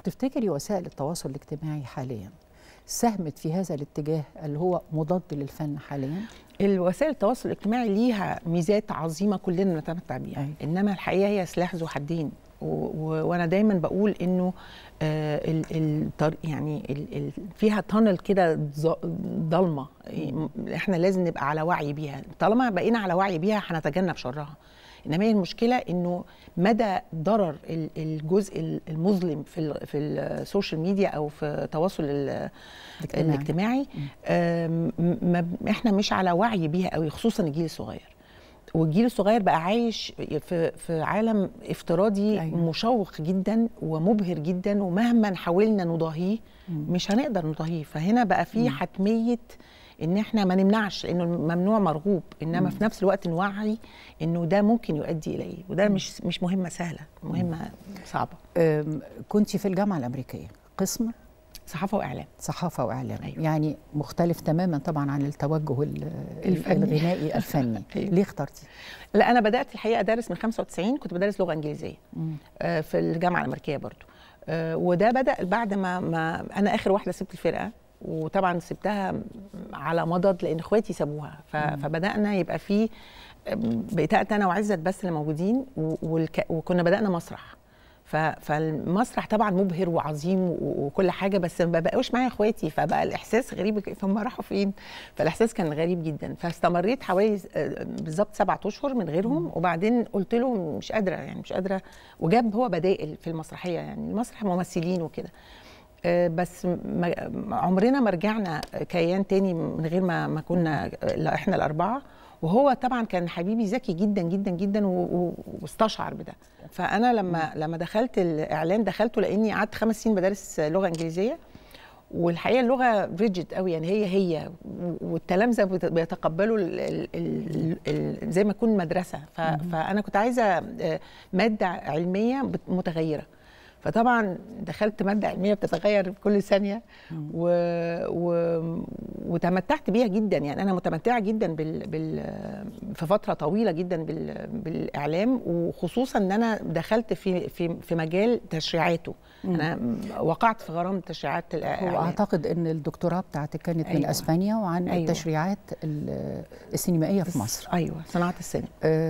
تفتكري وسائل التواصل الاجتماعي حاليا ساهمت في هذا الاتجاه اللي هو مضاد للفن حاليا؟ الوسائل التواصل الاجتماعي ليها ميزات عظيمه كلنا نتمتع بيها، أي. انما الحقيقه هي سلاح ذو حدين. وانا دايما بقول انه آه، ال ال يعني فيها تانل كده ضلمه احنا لازم نبقى على وعي بيها طالما بقينا على وعي بيها هنتجنب شرها انما هي المشكله انه مدى ضرر الجزء المظلم في في السوشيال ميديا او في التواصل الاجتماعي, الاجتماعي احنا مش على وعي بيها قوي خصوصا الجيل الصغير والجيل الصغير بقى عايش في في عالم افتراضي أيوة. مشوق جدا ومبهر جدا ومهما حاولنا نضاهيه مش هنقدر نضاهيه فهنا بقى في حتميه ان احنا ما نمنعش لانه ممنوع مرغوب انما مم. في نفس الوقت نوعي انه ده ممكن يؤدي اليه وده مش مش مهمه سهله مهمه صعبه كنت في الجامعه الامريكيه قسم صحافه واعلام صحافه واعلام أيوة. يعني مختلف تماما طبعا عن التوجه الفني. الغنائي الفني أيوة. ليه اخترتي لا انا بدات الحقيقه ادرس من 95 كنت بدرس لغه انجليزيه آه في الجامعه الامريكيه برضو آه وده بدا بعد ما, ما انا اخر واحده سبت الفرقه وطبعا سبتها على مضض لان اخواتي سابوها فبدانا يبقى في آه، بقيت انا وعزت بس اللي موجودين وكنا بدانا مسرح فالمسرح طبعا مبهر وعظيم وكل حاجه بس ما بقوش معايا اخواتي فبقى الاحساس غريب فهم راحوا فين فالاحساس كان غريب جدا فاستمريت حوالي آه، بالظبط سبعة اشهر من غيرهم وبعدين قلت له مش قادره يعني مش قادره وجاب هو بدائل في المسرحيه يعني المسرح ممثلين وكده آه، بس عمرنا ما رجعنا كيان تاني من غير ما ما كنا آه، احنا الاربعه وهو طبعا كان حبيبي ذكي جدا جدا جدا واستشعر بده فانا لما لما دخلت الاعلان دخلته لاني قعدت خمس سنين بدرس لغه انجليزيه والحقيقه اللغه ريجيد قوي يعني هي هي والتلامذه بيتقبلوا الـ الـ الـ زي ما تكون مدرسه فانا كنت عايزه آه، ماده علميه متغيره فطبعا دخلت ماده علميه بتتغير كل ثانيه و... و... وتمتعت بيها جدا يعني انا متمتعه جدا بال... بال... في فتره طويله جدا بال... بالاعلام وخصوصا ان انا دخلت في في في مجال تشريعاته مم. انا وقعت في غرام تشريعات الاعلام يعني واعتقد ان الدكتوراه بتاعتك كانت أيوة. من اسبانيا وعن أيوة. التشريعات السينمائيه في مصر ايوه صناعه السينما أه